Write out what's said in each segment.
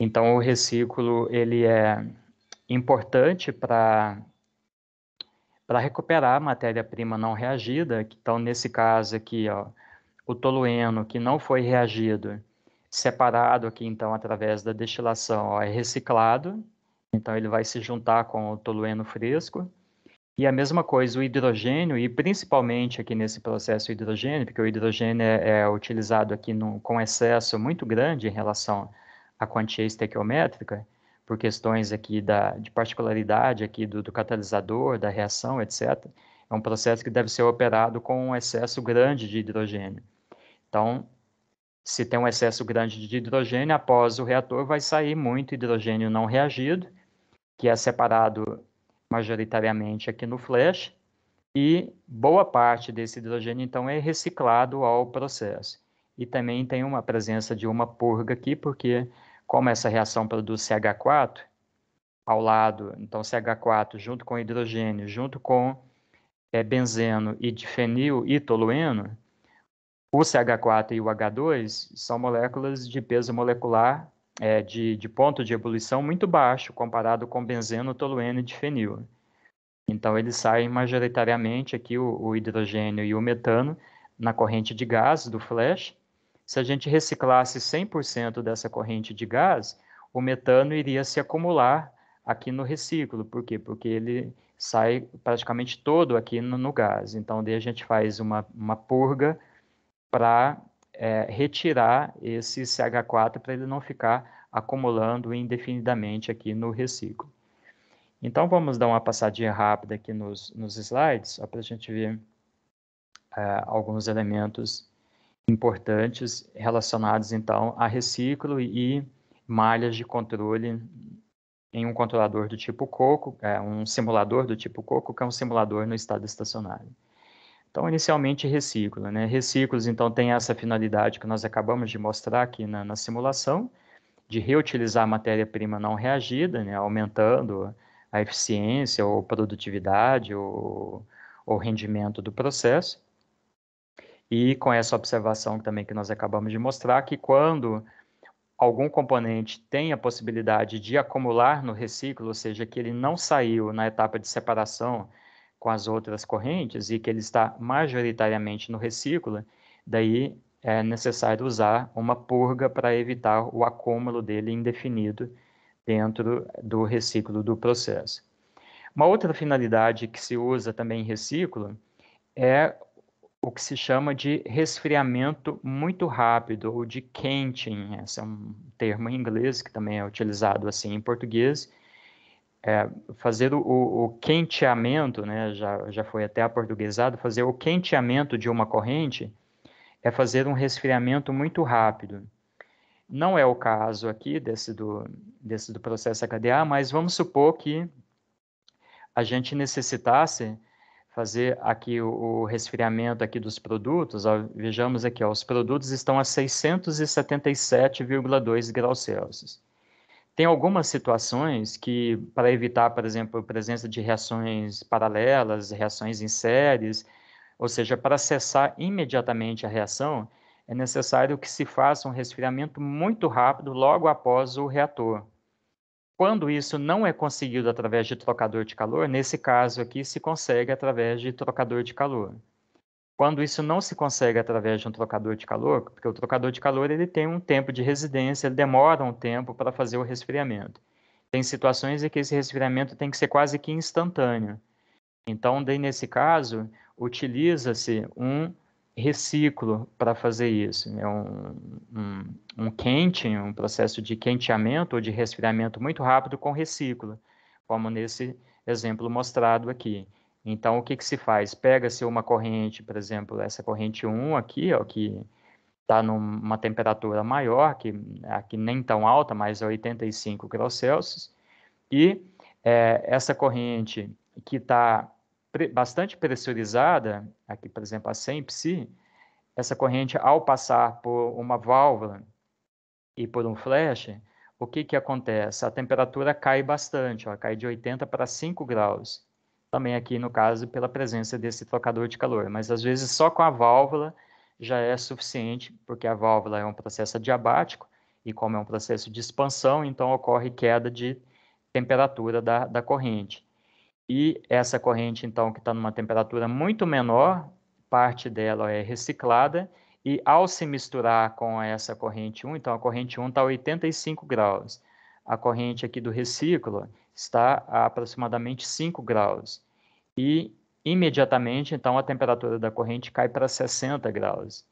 Então, o reciclo ele é importante para para recuperar a matéria-prima não reagida, então nesse caso aqui, ó, o tolueno que não foi reagido, separado aqui então através da destilação, ó, é reciclado, então ele vai se juntar com o tolueno fresco. E a mesma coisa, o hidrogênio, e principalmente aqui nesse processo hidrogênio, porque o hidrogênio é, é utilizado aqui no, com excesso muito grande em relação a a quantia estequiométrica, por questões aqui da, de particularidade aqui do, do catalisador, da reação, etc., é um processo que deve ser operado com um excesso grande de hidrogênio. Então, se tem um excesso grande de hidrogênio, após o reator vai sair muito hidrogênio não reagido, que é separado majoritariamente aqui no flash, e boa parte desse hidrogênio, então, é reciclado ao processo. E também tem uma presença de uma purga aqui, porque como essa reação produz CH4 ao lado, então CH4 junto com hidrogênio, junto com é, benzeno e difenil e tolueno, o CH4 e o H2 são moléculas de peso molecular é, de, de, ponto de ebulição muito baixo comparado com benzeno, tolueno e difenil. Então, eles saem majoritariamente aqui, o, o hidrogênio e o metano, na corrente de gás do flash, se a gente reciclasse 100% dessa corrente de gás, o metano iria se acumular aqui no reciclo. Por quê? Porque ele sai praticamente todo aqui no, no gás. Então, daí a gente faz uma, uma purga para é, retirar esse CH4 para ele não ficar acumulando indefinidamente aqui no reciclo. Então, vamos dar uma passadinha rápida aqui nos, nos slides, só para a gente ver é, alguns elementos importantes relacionados então a reciclo e malhas de controle em um controlador do tipo Coco, é, um simulador do tipo Coco, que é um simulador no estado estacionário. Então, inicialmente, reciclo. Né? Reciclos, então, tem essa finalidade que nós acabamos de mostrar aqui na, na simulação, de reutilizar a matéria-prima não reagida, né? aumentando a eficiência ou produtividade ou, ou rendimento do processo. E com essa observação também que nós acabamos de mostrar, que quando algum componente tem a possibilidade de acumular no reciclo, ou seja, que ele não saiu na etapa de separação com as outras correntes e que ele está majoritariamente no reciclo, daí é necessário usar uma purga para evitar o acúmulo dele indefinido dentro do reciclo do processo. Uma outra finalidade que se usa também em reciclo é o que se chama de resfriamento muito rápido, ou de quenting. Esse é um termo em inglês que também é utilizado assim em português. É, fazer o, o, quenteamento, né, já, já foi até aportuguesado, fazer o quenteamento de uma corrente é fazer um resfriamento muito rápido. Não é o caso aqui desse do, desse do processo HDA, mas vamos supor que a gente necessitasse fazer aqui o, o resfriamento aqui dos produtos, ó, vejamos aqui, ó, os produtos estão a 677,2 graus Celsius. Tem algumas situações que, para evitar, por exemplo, a presença de reações paralelas, reações em séries, ou seja, para cessar imediatamente a reação, é necessário que se faça um resfriamento muito rápido logo após o reator. Quando isso não é conseguido através de trocador de calor, nesse caso aqui se consegue através de trocador de calor. Quando isso não se consegue através de um trocador de calor, porque o trocador de calor ele tem um tempo de residência, ele demora um tempo para fazer o resfriamento. Tem situações em que esse resfriamento tem que ser quase que instantâneo. Então, daí nesse caso, utiliza-se um reciclo para fazer isso. É um, um, um quente, um processo de quenteamento ou de resfriamento muito rápido com reciclo, como nesse exemplo mostrado aqui. Então, o que, que se faz? Pega-se uma corrente, por exemplo, essa corrente 1 aqui, ó, que está numa temperatura maior, que aqui nem tão alta, mas é 85 graus Celsius, e é, essa corrente que está bastante pressurizada, aqui, por exemplo, a 100 psi, essa corrente, ao passar por uma válvula e por um flash, o que, que acontece? A temperatura cai bastante, ela cai de 80 para 5 graus. Também aqui, no caso, pela presença desse trocador de calor. Mas, às vezes, só com a válvula já é suficiente, porque a válvula é um processo adiabático, e como é um processo de expansão, então ocorre queda de temperatura da, da corrente. E essa corrente, então, que está numa temperatura muito menor, parte dela é reciclada, e ao se misturar com essa corrente 1, então a corrente 1 está a 85 graus, a corrente aqui do reciclo está a aproximadamente 5 graus, e imediatamente, então, a temperatura da corrente cai para 60 graus,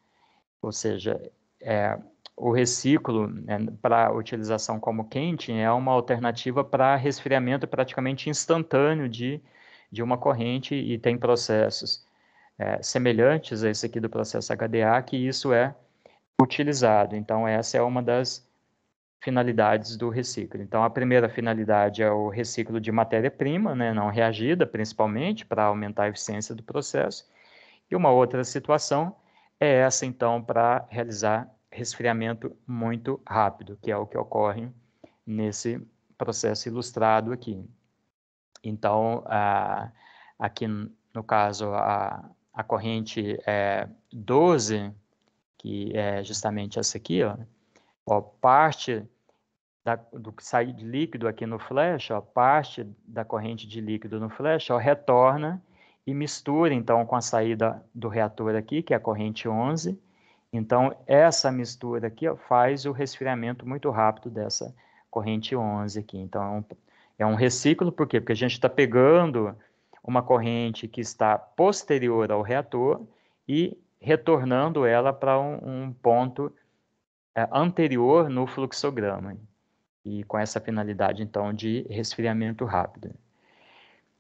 ou seja, é, o reciclo né, para utilização como quente é uma alternativa para resfriamento praticamente instantâneo de, de uma corrente e tem processos é, semelhantes a esse aqui do processo HDA que isso é utilizado. Então, essa é uma das finalidades do reciclo. Então, a primeira finalidade é o reciclo de matéria-prima, né, não reagida, principalmente, para aumentar a eficiência do processo. E uma outra situação é essa, então, para realizar resfriamento muito rápido, que é o que ocorre nesse processo ilustrado aqui. Então, aqui no caso, a, a corrente é 12, que é justamente essa aqui, ó, ó parte da, do que sai de líquido aqui no flash, ó, parte da corrente de líquido no flash ó, retorna e mistura então com a saída do reator aqui, que é a corrente 11, então, essa mistura aqui faz o resfriamento muito rápido dessa corrente 11 aqui. Então, é, é um reciclo, por quê? Porque a gente está pegando uma corrente que está posterior ao reator e retornando ela para um, um, ponto é, anterior no fluxograma. E com essa finalidade, então, de resfriamento rápido.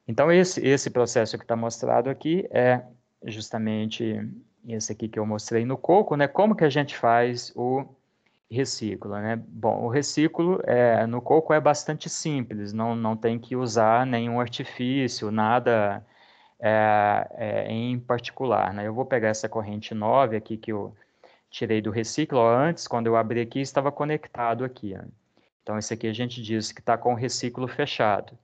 Então, esse, esse processo que está mostrado aqui é justamente esse aqui que eu mostrei no coco, né? Como que a gente faz o reciclo, né? Bom, o reciclo é, no coco é bastante simples, não, não tem que usar nenhum artifício, nada é, é, em particular, né? Eu vou pegar essa corrente 9 aqui que eu tirei do reciclo, ó, antes, quando eu abri aqui, estava conectado aqui, Então, esse aqui a gente diz que está com o reciclo fechado.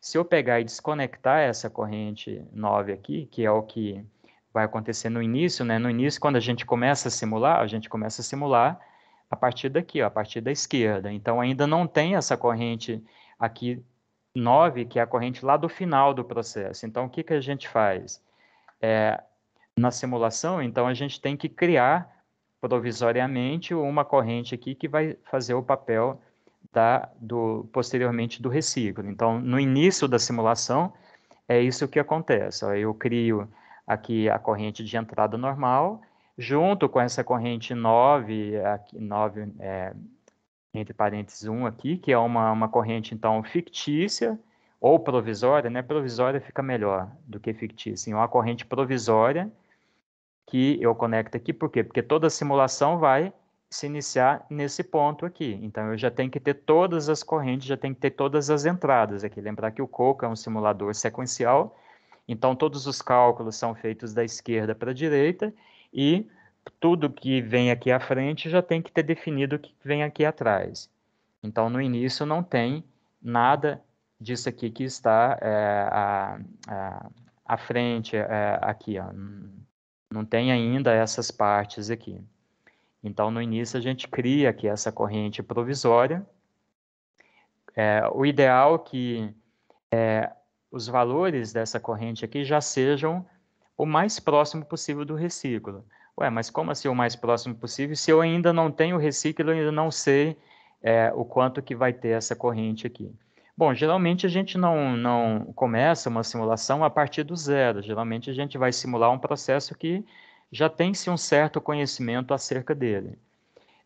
Se eu pegar e desconectar essa corrente 9 aqui, que é o que vai acontecer no início, né? No início, quando a gente começa a simular, a gente começa a simular a partir daqui, ó, a partir da esquerda. Então, ainda não tem essa corrente aqui 9, que é a corrente lá do final do processo. Então, o que, que a gente faz? É, na simulação, então, a gente tem que criar provisoriamente uma corrente aqui que vai fazer o papel da, do, posteriormente do reciclo. Então, no início da simulação, é isso que acontece. Ó, eu crio aqui a corrente de entrada normal, junto com essa corrente 9, aqui, 9 é, entre parênteses 1 aqui, que é uma, uma corrente, então, fictícia ou provisória, né? Provisória fica melhor do que fictícia. Então, é uma corrente provisória que eu conecto aqui, por quê? Porque toda a simulação vai se iniciar nesse ponto aqui. Então, eu já tenho que ter todas as correntes, já tenho que ter todas as entradas aqui. Lembrar que o Coco é um simulador sequencial, então, todos os cálculos são feitos da esquerda para a direita e tudo que vem aqui à frente já tem que ter definido o que vem aqui atrás. Então, no início, não tem nada disso aqui que está é, a, a, à frente é, aqui. Ó. Não tem ainda essas partes aqui. Então, no início, a gente cria aqui essa corrente provisória. É, o ideal é que é, os valores dessa corrente aqui já sejam o mais próximo possível do reciclo. Ué, mas como assim o mais próximo possível? Se eu ainda não tenho reciclo, eu ainda não sei é, o quanto que vai ter essa corrente aqui. Bom, geralmente a gente não, não começa uma simulação a partir do zero. Geralmente a gente vai simular um processo que já tem-se um certo conhecimento acerca dele.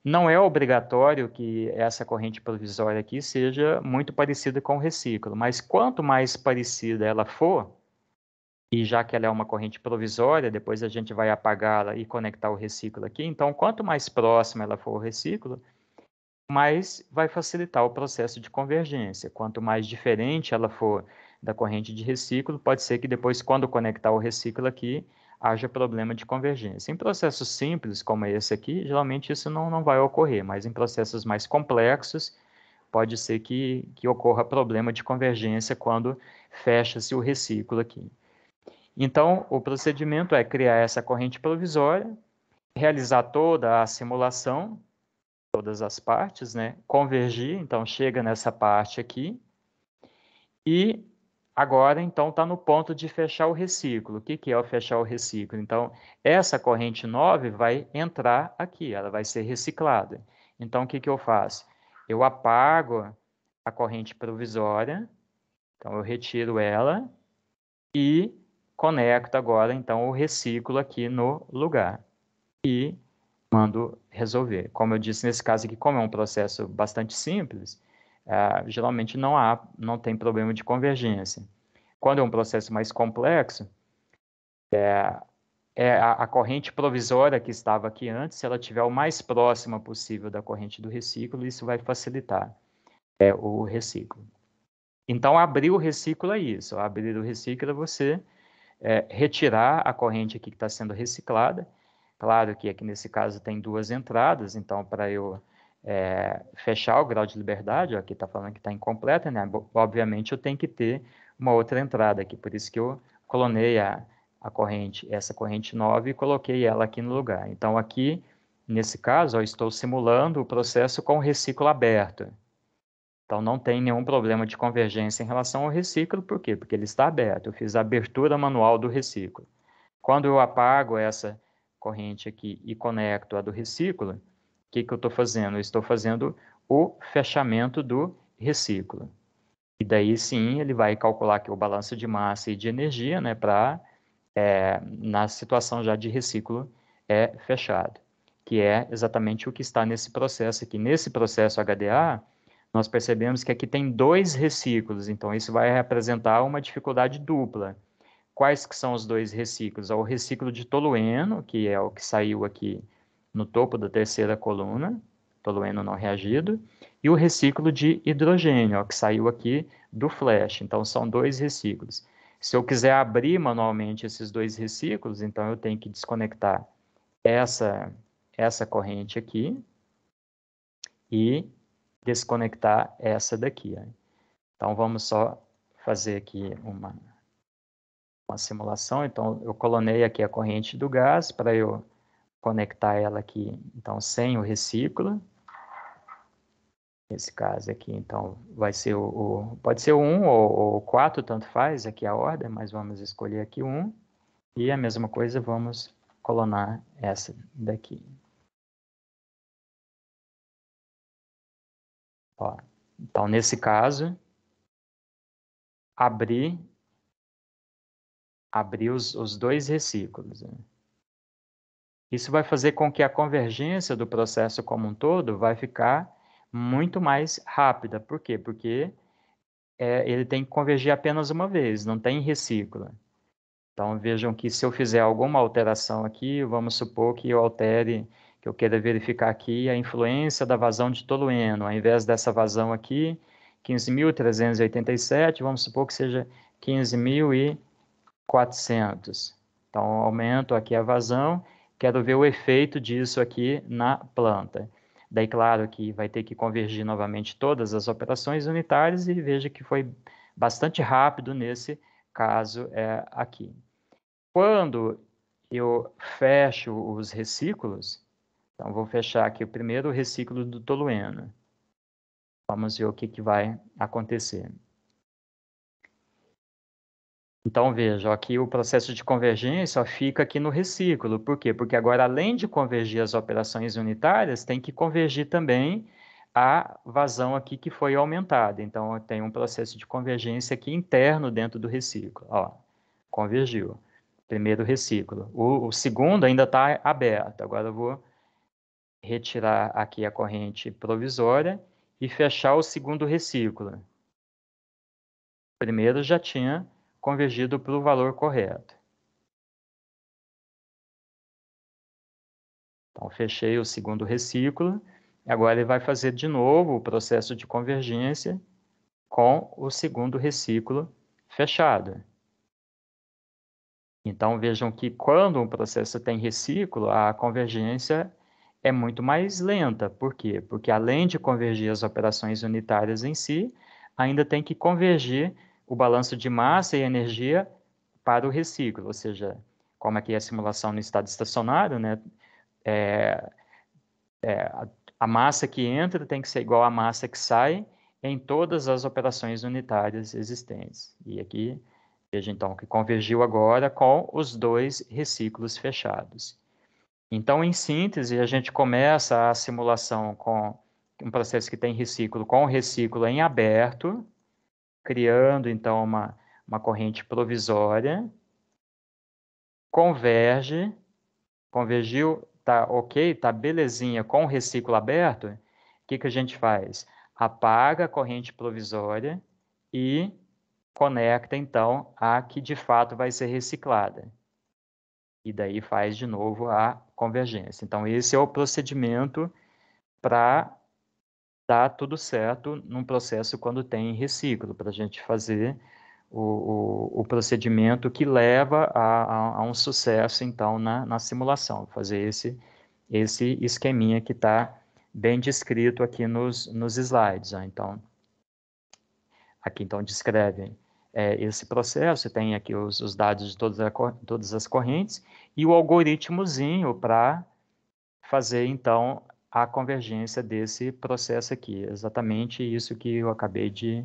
Não é obrigatório que essa corrente provisória aqui seja muito parecida com o reciclo, mas quanto mais parecida ela for, e já que ela é uma corrente provisória, depois a gente vai apagá-la e conectar o reciclo aqui, então quanto mais próxima ela for ao reciclo, mais vai facilitar o processo de convergência. Quanto mais diferente ela for da corrente de reciclo, pode ser que depois, quando conectar o reciclo aqui, haja problema de convergência. Em processos simples, como esse aqui, geralmente isso não, não vai ocorrer, mas em processos mais complexos, pode ser que, que ocorra problema de convergência quando fecha-se o reciclo aqui. Então, o procedimento é criar essa corrente provisória, realizar toda a simulação, todas as partes, né? convergir, então chega nessa parte aqui, e Agora, então, está no ponto de fechar o reciclo. O que, que é o fechar o reciclo? Então, essa corrente 9 vai entrar aqui, ela vai ser reciclada. Então, o que, que eu faço? Eu apago a corrente provisória, então eu retiro ela e conecto agora, então, o reciclo aqui no lugar. E mando resolver. Como eu disse nesse caso aqui, como é um processo bastante simples, é, geralmente não há, não tem problema de convergência. Quando é um processo mais complexo, é, é a, a, corrente provisória que estava aqui antes, se ela estiver o mais próxima possível da corrente do reciclo, isso vai facilitar é, o reciclo. Então, abrir o reciclo é isso. Abrir o reciclo é você é, retirar a corrente aqui que está sendo reciclada. Claro que aqui nesse caso tem duas entradas, então para eu é, fechar o grau de liberdade, ó, aqui está falando que está incompleta, né? Obviamente eu tenho que ter uma outra entrada aqui, por isso que eu clonei a, a corrente, essa corrente 9 e coloquei ela aqui no lugar. Então aqui, nesse caso, ó, estou simulando o processo com o reciclo aberto. Então não tem nenhum problema de convergência em relação ao reciclo, por quê? Porque ele está aberto, eu fiz a abertura manual do reciclo. Quando eu apago essa corrente aqui e conecto a do reciclo, que, que eu estou fazendo? Eu estou fazendo o fechamento do reciclo. E daí sim ele vai calcular que o balanço de massa e de energia, né, para é, na situação já de reciclo é fechado, que é exatamente o que está nesse processo aqui. Nesse processo HDA, nós percebemos que aqui tem dois reciclos, então isso vai representar uma dificuldade dupla. Quais que são os dois reciclos? É o reciclo de tolueno, que é o que saiu aqui no topo da terceira coluna, tolueno não reagido, e o reciclo de hidrogênio, ó, que saiu aqui do flash. Então, são dois reciclos. Se eu quiser abrir manualmente esses dois reciclos, então eu tenho que desconectar essa, essa corrente aqui e desconectar essa daqui. Ó. Então, vamos só fazer aqui uma, uma simulação. Então, eu colonei aqui a corrente do gás para eu conectar ela aqui, então, sem o recicla. Nesse caso aqui, então, vai ser o, o pode ser o 1 ou o 4, tanto faz aqui é a ordem, mas vamos escolher aqui 1. E a mesma coisa, vamos colonar essa daqui. Ó, então, nesse caso, abrir, abrir os, os dois reciclos. Né? Isso vai fazer com que a convergência do processo como um todo vai ficar muito mais rápida. Por quê? Porque é, ele tem que convergir apenas uma vez, não tem recicla. Então vejam que se eu fizer alguma alteração aqui, vamos supor que eu altere, que eu queira verificar aqui a influência da vazão de tolueno, ao invés dessa vazão aqui, 15.387, vamos supor que seja 15.400. Então aumento aqui a vazão quero ver o efeito disso aqui na planta. Daí, claro que vai ter que convergir novamente todas as operações unitárias e veja que foi bastante rápido nesse caso é, aqui. Quando eu fecho os reciclos, então vou fechar aqui o primeiro reciclo do tolueno. Vamos ver o que, que vai acontecer. Então, veja, aqui o processo de convergência fica aqui no reciclo. Por quê? Porque agora, além de convergir as operações unitárias, tem que convergir também a vazão aqui que foi aumentada. Então, tem um processo de convergência aqui interno dentro do reciclo. Ó, convergiu. Primeiro reciclo. O, o segundo ainda está aberto. Agora eu vou retirar aqui a corrente provisória e fechar o segundo reciclo. O primeiro já tinha convergido para o valor correto. Então, fechei o segundo reciclo. Agora ele vai fazer de novo o processo de convergência com o segundo reciclo fechado. Então, vejam que quando um processo tem reciclo, a convergência é muito mais lenta. Por quê? Porque além de convergir as operações unitárias em si, ainda tem que convergir o balanço de massa e energia para o reciclo, ou seja, como aqui é a simulação no estado estacionário, né, é, é, a massa que entra tem que ser igual à massa que sai em todas as operações unitárias existentes. E aqui, veja então, que convergiu agora com os dois reciclos fechados. Então, em síntese, a gente começa a simulação com um processo que tem reciclo com o reciclo em aberto, criando então uma, uma corrente provisória, converge, convergiu, tá ok, tá belezinha com o reciclo aberto, o que, que a gente faz? Apaga a corrente provisória e conecta então a que de fato vai ser reciclada. E daí faz de novo a convergência. Então, esse é o procedimento para dá tá tudo certo num processo quando tem reciclo, para a gente fazer o, o, o, procedimento que leva a, a, a um sucesso, então, na, na, simulação, fazer esse, esse esqueminha que está bem descrito aqui nos, nos slides. Ó. Então, aqui, então, descreve é, esse processo, tem aqui os, os dados de todas, a, todas as correntes, e o algoritmozinho para fazer, então, a convergência desse processo aqui. Exatamente isso que eu acabei de,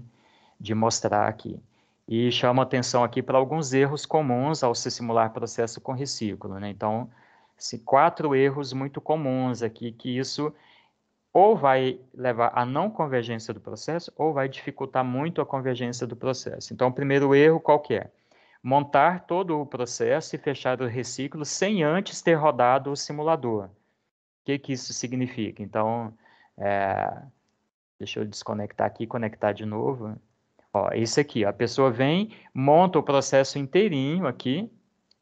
de mostrar aqui. E chama atenção aqui para alguns erros comuns ao se simular processo com reciclo. Né? Então, se quatro erros muito comuns aqui, que isso ou vai levar à não convergência do processo, ou vai dificultar muito a convergência do processo. Então, o primeiro erro qual que é? Montar todo o processo e fechar o reciclo sem antes ter rodado o simulador que, que isso significa? Então, é, deixa eu desconectar aqui e conectar de novo. Ó, isso aqui, ó, a pessoa vem, monta o processo inteirinho aqui,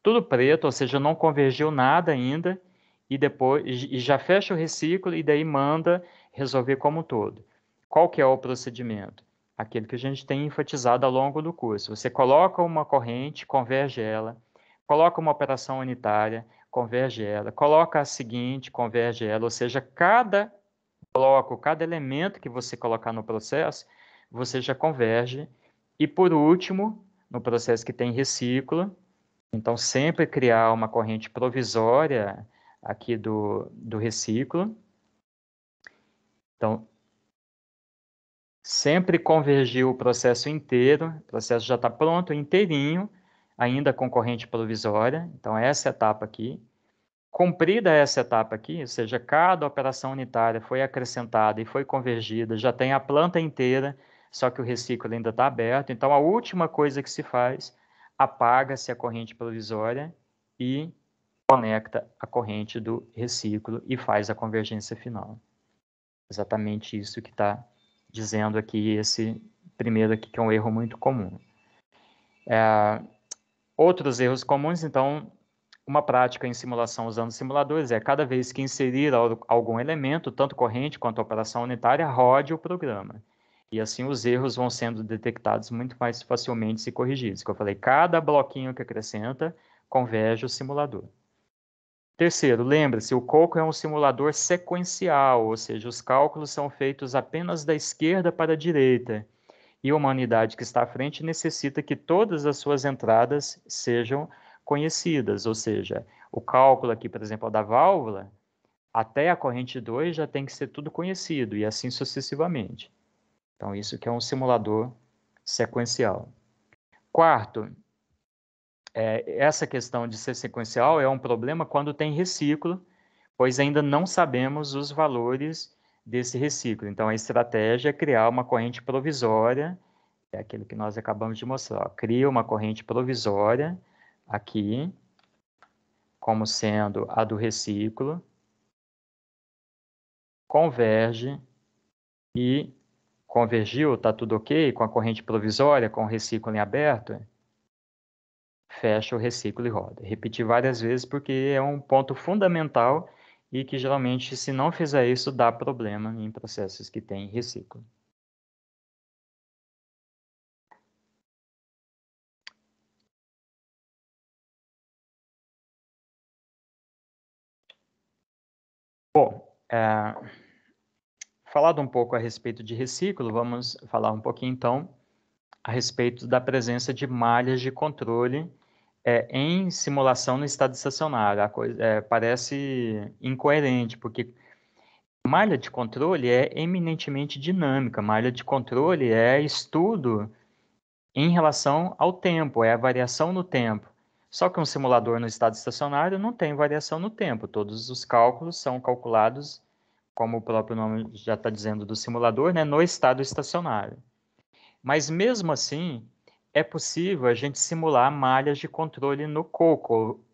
tudo preto, ou seja, não convergiu nada ainda, e depois e já fecha o reciclo e daí manda resolver como um todo. Qual que é o procedimento? Aquele que a gente tem enfatizado ao longo do curso. Você coloca uma corrente, converge ela, coloca uma operação unitária, converge ela. Coloca a seguinte, converge ela. Ou seja, cada bloco, cada elemento que você colocar no processo, você já converge. E por último, no processo que tem reciclo, então sempre criar uma corrente provisória aqui do, do reciclo. Então, sempre convergiu o processo inteiro, o processo já está pronto, inteirinho, ainda concorrente provisória, então essa etapa aqui. Cumprida essa etapa aqui, ou seja, cada operação unitária foi acrescentada e foi convergida, já tem a planta inteira, só que o reciclo ainda está aberto, então a última coisa que se faz, apaga-se a corrente provisória e conecta a corrente do reciclo e faz a convergência final. Exatamente isso que está dizendo aqui esse primeiro aqui, que é um erro muito comum. É, Outros erros comuns, então, uma prática em simulação usando simuladores é cada vez que inserir algum elemento, tanto corrente quanto operação unitária, rode o programa. E assim os erros vão sendo detectados muito mais facilmente e corrigidos. Como eu falei, cada bloquinho que acrescenta converge o simulador. Terceiro, lembre-se, o Coco é um simulador sequencial, ou seja, os cálculos são feitos apenas da esquerda para a direita e a humanidade que está à frente necessita que todas as suas entradas sejam conhecidas, ou seja, o cálculo aqui, por exemplo, da válvula, até a corrente 2 já tem que ser tudo conhecido e assim sucessivamente. Então, isso que é um simulador sequencial. Quarto, é, essa questão de ser sequencial é um problema quando tem reciclo, pois ainda não sabemos os valores desse reciclo. Então, a estratégia é criar uma corrente provisória, é aquilo que nós acabamos de mostrar. Cria uma corrente provisória aqui, como sendo a do reciclo, converge e convergiu, está tudo ok com a corrente provisória, com o reciclo em aberto, fecha o reciclo e roda. Repetir várias vezes porque é um ponto fundamental e que geralmente, se não fizer isso, dá problema em processos que têm reciclo. Bom, é, falado um pouco a respeito de reciclo, vamos falar um pouquinho então a respeito da presença de malhas de controle é, em simulação no estado estacionário. A coisa é, parece incoerente, porque malha de controle é eminentemente dinâmica, malha de controle é estudo em relação ao tempo, é a variação no tempo. Só que um simulador no estado estacionário não tem variação no tempo, todos os cálculos são calculados, como o próprio nome já está dizendo do simulador, né, no estado estacionário. Mas mesmo assim, é possível a gente simular malhas de controle no coco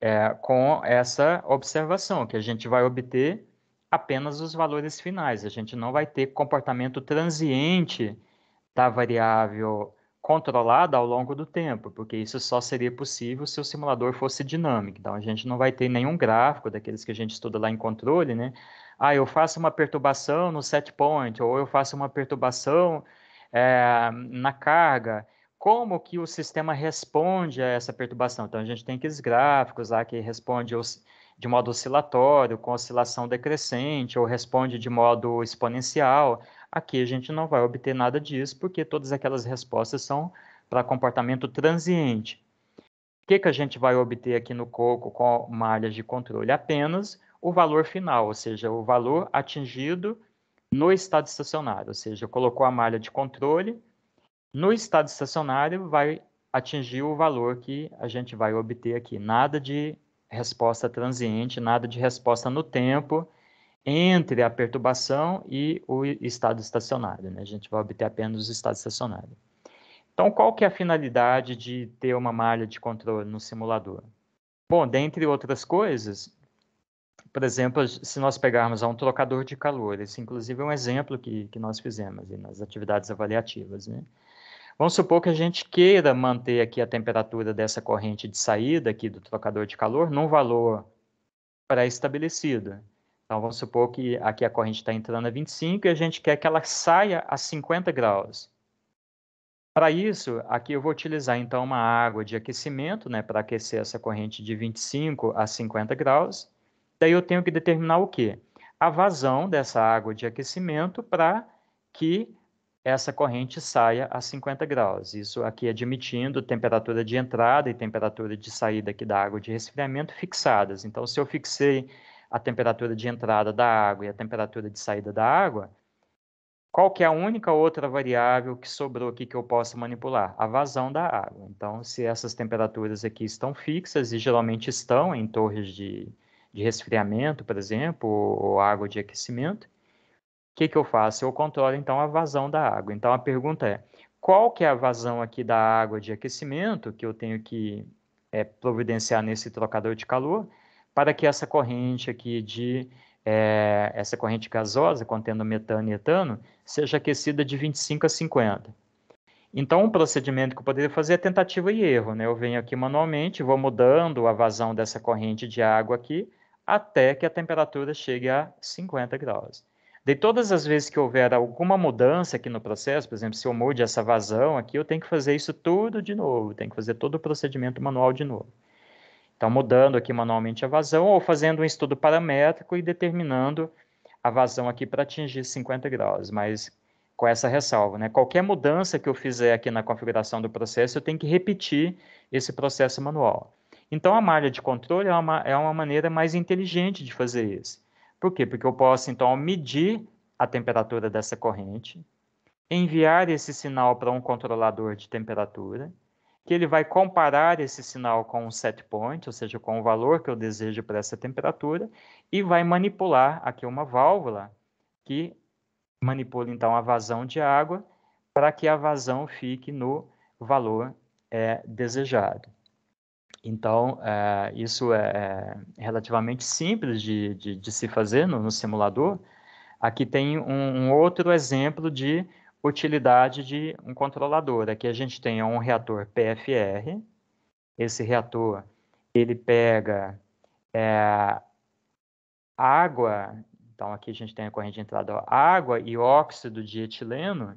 é, com essa observação, que a gente vai obter apenas os valores finais, a gente não vai ter comportamento transiente da variável controlada ao longo do tempo, porque isso só seria possível se o simulador fosse dinâmico. Então, a gente não vai ter nenhum gráfico daqueles que a gente estuda lá em controle, né? Ah, eu faço uma perturbação no set point, ou eu faço uma perturbação é, na carga, como que o sistema responde a essa perturbação. Então, a gente tem aqueles gráficos lá que responde os, de modo oscilatório, com oscilação decrescente, ou responde de modo exponencial. Aqui a gente não vai obter nada disso, porque todas aquelas respostas são para comportamento transiente. O que, que a gente vai obter aqui no coco com malhas de controle? Apenas o valor final, ou seja, o valor atingido no estado estacionário, ou seja, colocou a malha de controle, no estado estacionário vai atingir o valor que a gente vai obter aqui. Nada de resposta transiente, nada de resposta no tempo entre a perturbação e o estado estacionário. Né? A gente vai obter apenas o estado estacionário. Então, qual que é a finalidade de ter uma malha de controle no simulador? Bom, dentre outras coisas, por exemplo, se nós pegarmos um trocador de calor, esse inclusive é um exemplo que, que nós fizemos nas atividades avaliativas, né? Vamos supor que a gente queira manter aqui a temperatura dessa corrente de saída aqui do trocador de calor num valor pré-estabelecido. Então, vamos supor que aqui a corrente está entrando a 25 e a gente quer que ela saia a 50 graus. Para isso, aqui eu vou utilizar então uma água de aquecimento, né, para aquecer essa corrente de 25 a 50 graus. Daí eu tenho que determinar o quê? A vazão dessa água de aquecimento para que essa corrente saia a 50 graus. Isso aqui admitindo temperatura de entrada e temperatura de saída aqui da água de resfriamento fixadas. Então, se eu fixei a temperatura de entrada da água e a temperatura de saída da água, qual que é a única outra variável que sobrou aqui que eu possa manipular? A vazão da água. Então, se essas temperaturas aqui estão fixas, e geralmente estão em torres de de resfriamento, por exemplo, ou água de aquecimento, o que, que eu faço? Eu controlo, então, a vazão da água. Então, a pergunta é, qual que é a vazão aqui da água de aquecimento que eu tenho que é, providenciar nesse trocador de calor para que essa corrente aqui de é, essa corrente gasosa contendo metano e etano seja aquecida de 25 a 50. Então, um procedimento que eu poderia fazer é tentativa e erro, né? Eu venho aqui manualmente, vou mudando a vazão dessa corrente de água aqui até que a temperatura chegue a 50 graus. De todas as vezes que houver alguma mudança aqui no processo, por exemplo, se eu mude essa vazão aqui, eu tenho que fazer isso tudo de novo, tenho que fazer todo o procedimento manual de novo. Então, mudando aqui manualmente a vazão ou fazendo um estudo paramétrico e determinando a vazão aqui para atingir 50 graus, mas com essa ressalva, né? Qualquer mudança que eu fizer aqui na configuração do processo, eu tenho que repetir esse processo manual. Então, a malha de controle é uma, é uma maneira mais inteligente de fazer isso. Por quê? Porque eu posso, então, medir a temperatura dessa corrente, enviar esse sinal para um controlador de temperatura, que ele vai comparar esse sinal com um set point, ou seja, com o valor que eu desejo para essa temperatura, e vai manipular aqui uma válvula que manipula, então, a vazão de água para que a vazão fique no valor é, desejado. Então, eh, é, isso é relativamente simples de, de, de se fazer no, no, simulador. Aqui tem um, um, outro exemplo de utilidade de um controlador. Aqui a gente tem um reator PFR. Esse reator, ele pega é, água, então aqui a gente tem a corrente de entrada, ó, água e óxido de etileno,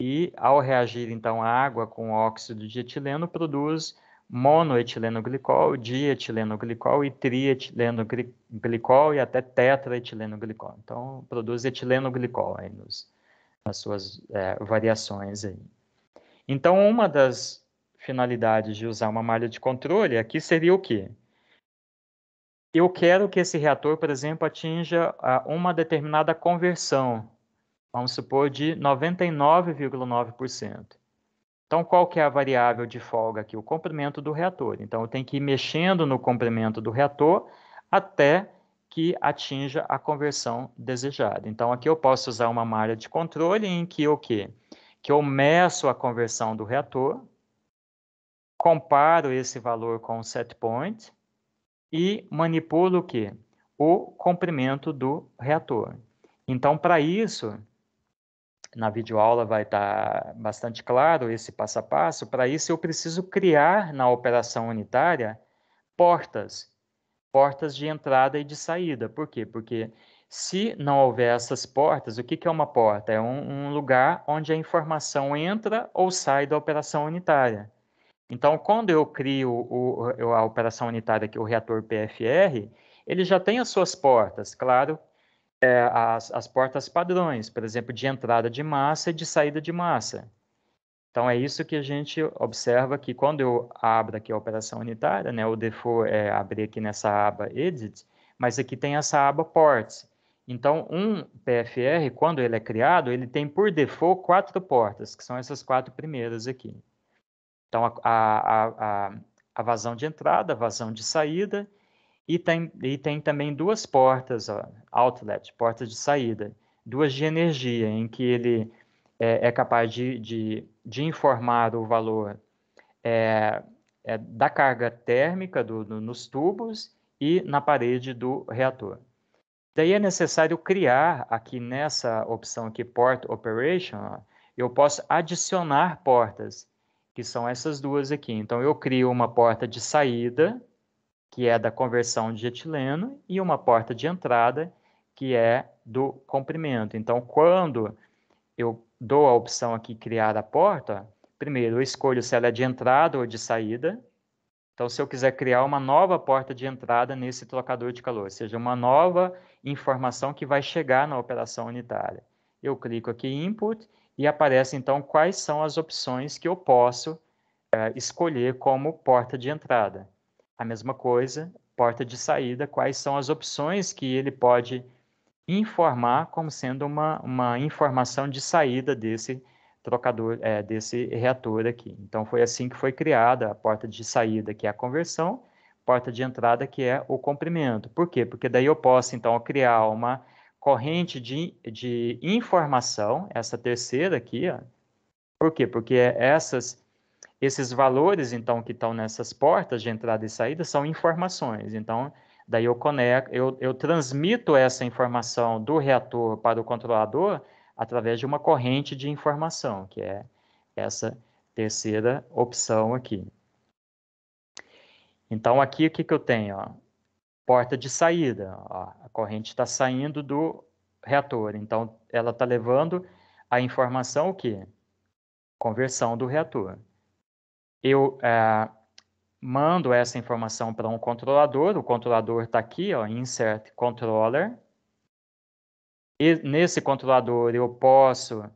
e ao reagir então a água com óxido de etileno produz monoetilenoglicol, dietilenoglicol e trietilenoglicol e até tetraetilenoglicol. Então, produz etilenoglicol aí nos, nas suas é, variações. Aí. Então, uma das finalidades de usar uma malha de controle aqui seria o quê? Eu quero que esse reator, por exemplo, atinja ah, uma determinada conversão, vamos supor, de 99,9%. Então, qual que é a variável de folga aqui? O comprimento do reator. Então, eu tenho que ir mexendo no comprimento do reator até que atinja a conversão desejada. Então, aqui eu posso usar uma malha de controle em que o quê? Que eu meço a conversão do reator, comparo esse valor com o set point e manipulo o quê? O comprimento do reator. Então, para isso, na videoaula vai estar tá bastante claro esse passo a passo. Para isso, eu preciso criar na operação unitária portas, portas de entrada e de saída. Por quê? Porque se não houver essas portas, o que, que é uma porta? É um, um lugar onde a informação entra ou sai da operação unitária. Então, quando eu crio o, a operação unitária, que é o reator PFR, ele já tem as suas portas, claro é, as, as portas padrões, por exemplo, de entrada de massa e de saída de massa. Então, é isso que a gente observa que quando eu abro aqui a operação unitária, né, o default é abrir aqui nessa aba Edit, mas aqui tem essa aba Ports. Então, um PFR, quando ele é criado, ele tem por default quatro portas, que são essas quatro primeiras aqui. Então, a, a, a, a vazão de entrada, a vazão de saída, e tem, e tem também duas portas, ó, outlet, portas de saída, duas de energia, em que ele é, é capaz de, de, de, informar o valor é, é, da carga térmica do, do, nos tubos e na parede do reator. Daí é necessário criar aqui nessa opção aqui, Port Operation, ó, eu posso adicionar portas, que são essas duas aqui. Então, eu crio uma porta de saída, que é da conversão de etileno, e uma porta de entrada, que é do comprimento. Então, quando eu dou a opção aqui criar a porta, primeiro eu escolho se ela é de entrada ou de saída. Então, se eu quiser criar uma nova porta de entrada nesse trocador de calor, ou seja, uma nova informação que vai chegar na operação unitária. Eu clico aqui em Input e aparece, então, quais são as opções que eu posso é, escolher como porta de entrada. A mesma coisa, porta de saída, quais são as opções que ele pode informar como sendo uma, uma informação de saída desse trocador, é, desse reator aqui. Então, foi assim que foi criada a porta de saída, que é a conversão, porta de entrada, que é o comprimento. Por quê? Porque daí eu posso, então, criar uma corrente de, de informação, essa terceira aqui, ó. por quê? Porque essas esses valores, então, que estão nessas portas de entrada e saída são informações. Então, daí eu conecto, eu, eu transmito essa informação do reator para o controlador através de uma corrente de informação, que é essa terceira opção aqui. Então, aqui o que, que eu tenho? Ó? Porta de saída. Ó. A corrente está saindo do reator. Então, ela está levando a informação o quê? Conversão do reator eu é, mando essa informação para um controlador, o controlador está aqui, ó, insert controller, e nesse controlador eu posso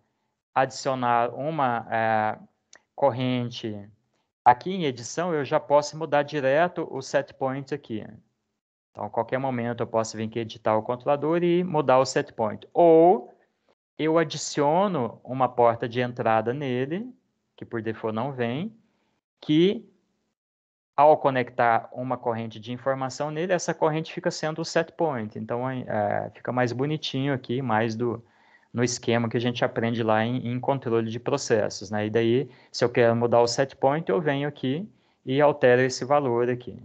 adicionar uma é, corrente, aqui em edição eu já posso mudar direto o setpoint aqui, então, a qualquer momento eu posso vir aqui editar o controlador e mudar o setpoint. Ou eu adiciono uma porta de entrada nele, que por default não vem, que ao conectar uma corrente de informação nele, essa corrente fica sendo o set point. Então, é, é, fica mais bonitinho aqui, mais do no esquema que a gente aprende lá em, em, controle de processos. Né? E daí, se eu quero mudar o set point, eu venho aqui e altero esse valor aqui.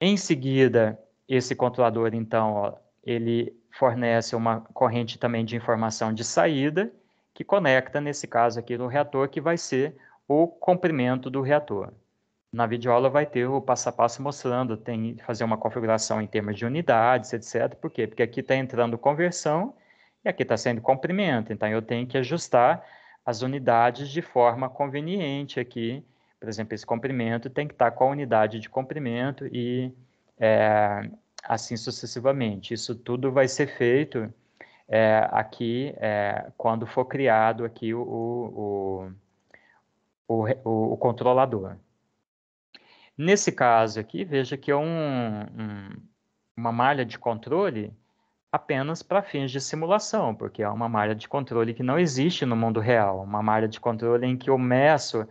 Em seguida, esse controlador, então, ó, ele fornece uma corrente também de informação de saída, que conecta, nesse caso aqui, no reator, que vai ser o comprimento do reator. Na videoaula vai ter o passo a passo mostrando, tem fazer uma configuração em termos de unidades, etc. Por quê? Porque aqui está entrando conversão e aqui está sendo comprimento. Então, eu tenho que ajustar as unidades de forma conveniente aqui. Por exemplo, esse comprimento tem que estar tá com a unidade de comprimento e é, assim sucessivamente. Isso tudo vai ser feito é, aqui, é, quando for criado aqui o, o, o, o, o controlador. Nesse caso aqui, veja que é um, um, uma malha de controle apenas para fins de simulação, porque é uma malha de controle que não existe no mundo real, uma malha de controle em que eu meço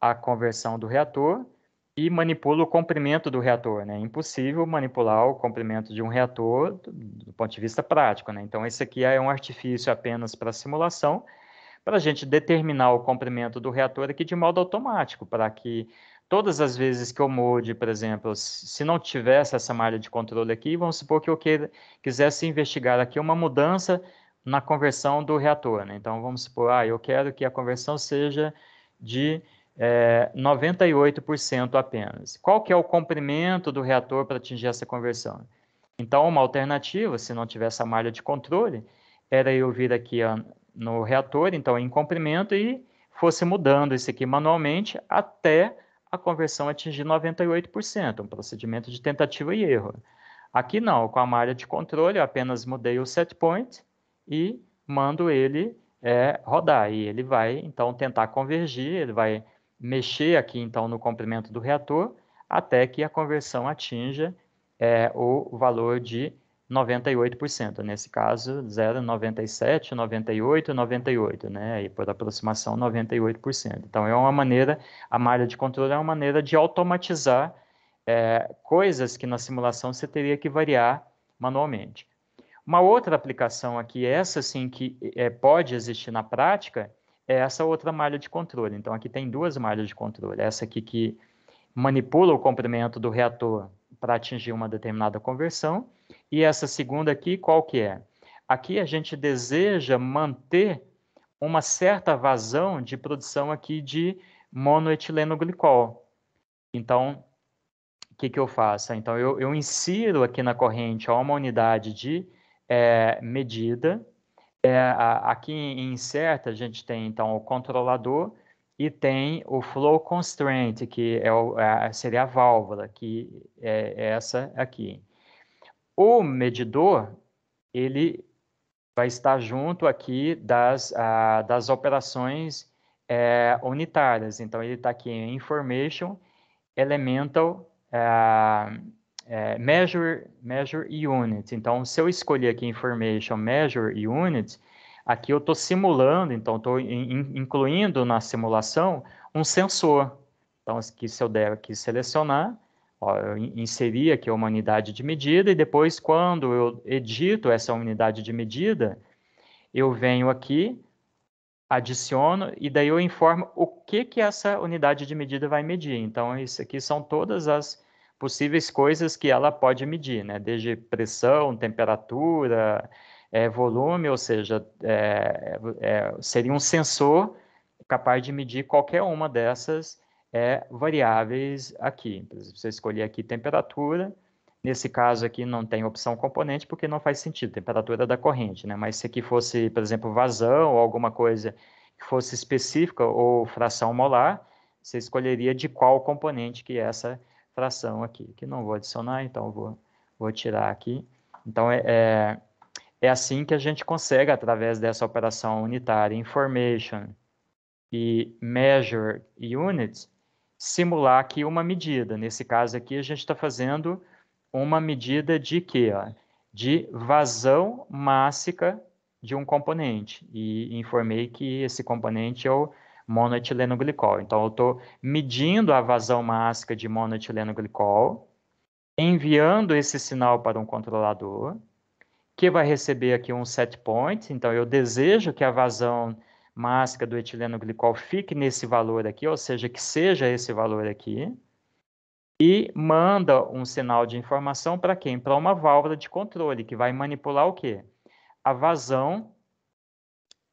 a conversão do reator e manipula o comprimento do reator. Né? É impossível manipular o comprimento de um reator do, do ponto de vista prático. Né? Então, esse aqui é um artifício apenas para simulação, para a gente determinar o comprimento do reator aqui de modo automático, para que todas as vezes que eu molde, por exemplo, se não tivesse essa malha de controle aqui, vamos supor que eu queira, quisesse investigar aqui uma mudança na conversão do reator. Né? Então, vamos supor, ah, eu quero que a conversão seja de é, 98% apenas. Qual que é o comprimento do reator para atingir essa conversão? Então, uma alternativa, se não tivesse a malha de controle, era eu vir aqui ó, ah, no reator, então em comprimento, e fosse mudando isso aqui manualmente até a conversão atingir 98%, um procedimento de tentativa e erro. Aqui não, com a malha de controle, eu apenas mudei o set point e mando ele é, rodar. E ele vai, então, tentar convergir, ele vai mexer aqui então no comprimento do reator até que a conversão atinja é, o valor de 98%, nesse caso 0,97, 98, 98, né? E por aproximação 98%. Então é uma maneira, a malha de controle é uma maneira de automatizar é, coisas que na simulação você teria que variar manualmente. Uma outra aplicação aqui, essa sim que é, pode existir na prática, é essa outra malha de controle. Então, aqui tem duas malhas de controle. Essa aqui que manipula o comprimento do reator para atingir uma determinada conversão, e essa segunda aqui, qual que é? Aqui a gente deseja manter uma certa vazão de produção aqui de monoetileno glicol. Então, o que, que eu faço? Então, eu, eu insiro aqui na corrente uma unidade de é, medida é, aqui em CERT, a gente tem, então, o controlador e tem o flow constraint, que é o, a, é, seria a válvula, que é essa aqui. O medidor, ele vai estar junto aqui das, a, das operações é, unitárias. Então, ele está aqui em Information, Elemental, uh, é, measure, measure unit. Então, se eu escolher aqui information measure unit, aqui eu estou simulando, então estou in, incluindo na simulação um sensor. Então, aqui, se eu der aqui selecionar, ó, eu inseri aqui uma unidade de medida e depois quando eu edito essa unidade de medida, eu venho aqui, adiciono e daí eu informo o que que essa unidade de medida vai medir. Então, isso aqui são todas as possíveis coisas que ela pode medir, né? Desde pressão, temperatura, é, volume, ou seja, é, é, seria um sensor capaz de medir qualquer uma dessas é, variáveis aqui. Você escolher aqui temperatura, nesse caso aqui não tem opção componente porque não faz sentido, temperatura da corrente, né? Mas se aqui fosse, por exemplo, vazão ou alguma coisa que fosse específica ou fração molar, você escolheria de qual componente que é essa fração aqui, que não vou adicionar, então vou, vou tirar aqui. Então, é, é, é assim que a gente consegue, através dessa operação unitária information e measure units, simular aqui uma medida. Nesse caso aqui, a gente está fazendo uma medida de quê? Ó? De vazão mássica de um componente. E informei que esse componente é o glicol. Então, eu estou medindo a vazão másica de glicol, enviando esse sinal para um controlador, que vai receber aqui um set point. Então, eu desejo que a vazão másica do etileno glicol fique nesse valor aqui, ou seja, que seja esse valor aqui e manda um sinal de informação para quem? Para uma válvula de controle, que vai manipular o quê? A vazão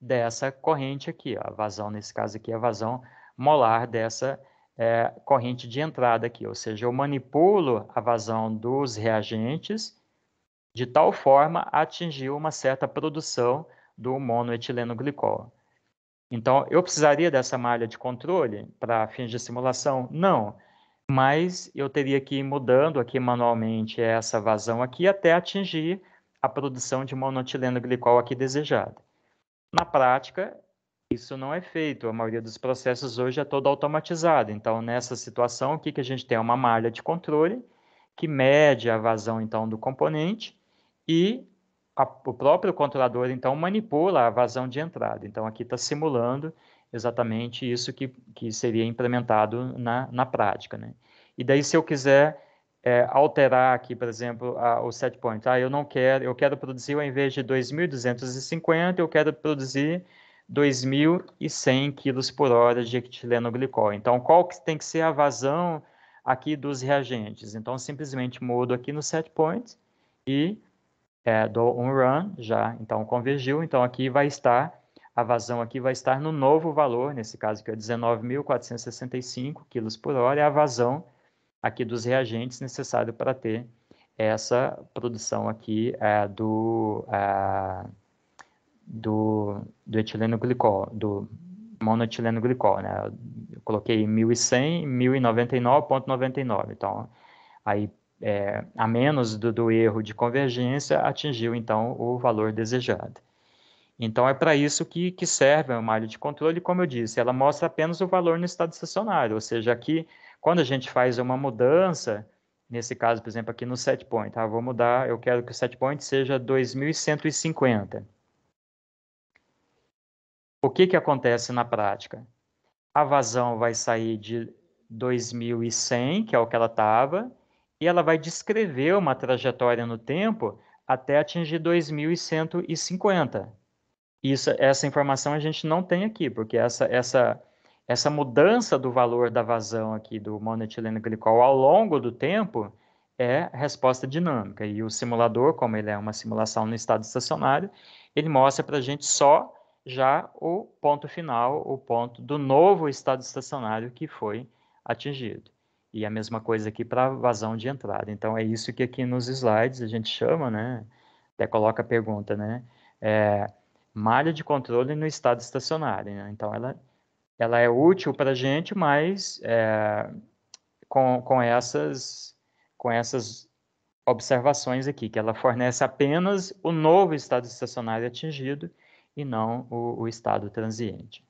dessa corrente aqui. Ó. A vazão, nesse caso aqui, é a vazão molar dessa é, corrente de entrada aqui. Ou seja, eu manipulo a vazão dos reagentes de tal forma a atingir uma certa produção do monoetileno glicol. Então, eu precisaria dessa malha de controle para fins de simulação? Não, mas eu teria que ir mudando aqui manualmente essa vazão aqui até atingir a produção de monoetileno glicol aqui desejada. Na prática, isso não é feito. A maioria dos processos hoje é toda automatizada. Então, nessa situação, o que, que a gente tem? É uma malha de controle que mede a vazão, então, do componente e a, o próprio controlador, então, manipula a vazão de entrada. Então, aqui está simulando exatamente isso que, que seria implementado na, na prática. Né? E daí, se eu quiser é, alterar aqui, por exemplo, a, o set point. Ah, eu não quero, eu quero produzir, ao invés de 2.250, eu quero produzir 2.100 quilos por hora de etileno glicol. Então, qual que tem que ser a vazão aqui dos reagentes? Então, simplesmente mudo aqui no set point e é, dou um run, já, então, convergiu. Então, aqui vai estar, a vazão aqui vai estar no novo valor, nesse caso que é 19.465 quilos por hora, é a vazão aqui dos reagentes necessários para ter essa produção aqui é, do, é, do, do etileno glicol, do monoetileno glicol, né? Eu coloquei 1.100, 1.099.99, então aí é, a menos do, do erro de convergência atingiu então o valor desejado. Então, é para isso que, que serve a malha de controle, como eu disse, ela mostra apenas o valor no estado estacionário, ou seja, aqui quando a gente faz uma mudança, nesse caso, por exemplo, aqui no set point, ah, vou mudar, eu quero que o set point seja 2150. O que, que acontece na prática? A vazão vai sair de 2100, que é o que ela estava, e ela vai descrever uma trajetória no tempo até atingir 2150. Isso, essa informação a gente não tem aqui, porque essa, essa essa mudança do valor da vazão aqui do monoetileno glicol ao longo do tempo é resposta dinâmica. E o simulador, como ele é uma simulação no estado estacionário, ele mostra para a gente só já o ponto final, o ponto do novo estado estacionário que foi atingido. E a mesma coisa aqui para vazão de entrada. Então, é isso que aqui nos slides a gente chama, né? Até coloca a pergunta, né? É, malha de controle no estado estacionário. Né? Então, ela ela é útil para a gente, mas é, com, com, essas, com essas observações aqui, que ela fornece apenas o novo estado estacionário atingido e não o, o estado transiente.